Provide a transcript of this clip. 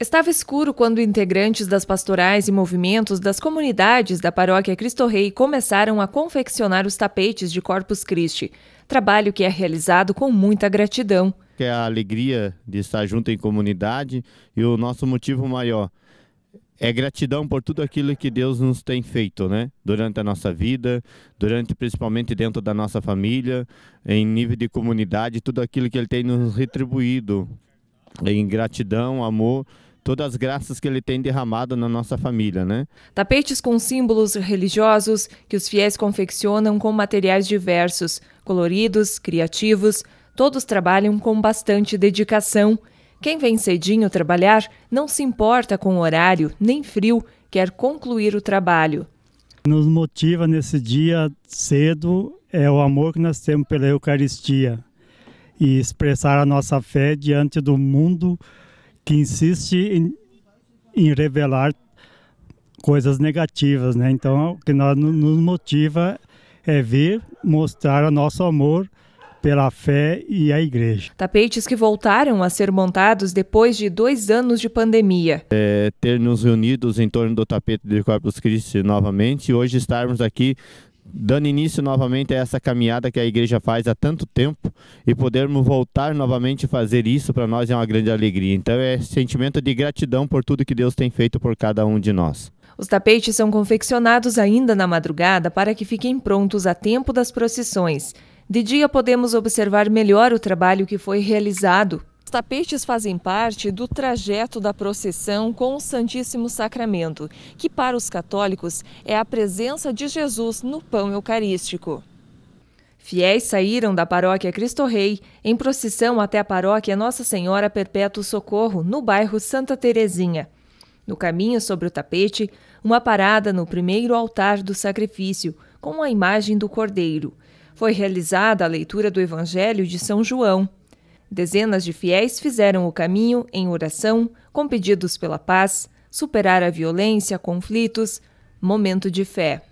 Estava escuro quando integrantes das pastorais e movimentos das comunidades da paróquia Cristo Rei começaram a confeccionar os tapetes de Corpus Christi, trabalho que é realizado com muita gratidão. é a alegria de estar junto em comunidade e o nosso motivo maior é gratidão por tudo aquilo que Deus nos tem feito, né? Durante a nossa vida, durante principalmente dentro da nossa família, em nível de comunidade, tudo aquilo que ele tem nos retribuído em gratidão, amor todas as graças que ele tem derramado na nossa família, né? Tapetes com símbolos religiosos que os fiéis confeccionam com materiais diversos, coloridos, criativos, todos trabalham com bastante dedicação. Quem vem cedinho trabalhar não se importa com horário nem frio, quer concluir o trabalho. Nos motiva nesse dia cedo é o amor que nós temos pela Eucaristia e expressar a nossa fé diante do mundo que insiste em, em revelar coisas negativas, né? Então, o que nós, nos motiva é vir mostrar o nosso amor pela fé e a igreja. Tapetes que voltaram a ser montados depois de dois anos de pandemia. É, ter nos reunidos em torno do tapete de Corpus Christi novamente e hoje estarmos aqui dando início novamente a essa caminhada que a igreja faz há tanto tempo e podermos voltar novamente a fazer isso para nós é uma grande alegria. Então é sentimento de gratidão por tudo que Deus tem feito por cada um de nós. Os tapetes são confeccionados ainda na madrugada para que fiquem prontos a tempo das procissões. De dia podemos observar melhor o trabalho que foi realizado os tapetes fazem parte do trajeto da procissão com o Santíssimo Sacramento, que para os católicos é a presença de Jesus no pão eucarístico. Fiéis saíram da paróquia Cristo Rei em procissão até a paróquia Nossa Senhora Perpétuo Socorro, no bairro Santa Terezinha. No caminho sobre o tapete, uma parada no primeiro altar do sacrifício, com a imagem do cordeiro. Foi realizada a leitura do Evangelho de São João dezenas de fiéis fizeram o caminho em oração, com pedidos pela paz, superar a violência, conflitos, momento de fé.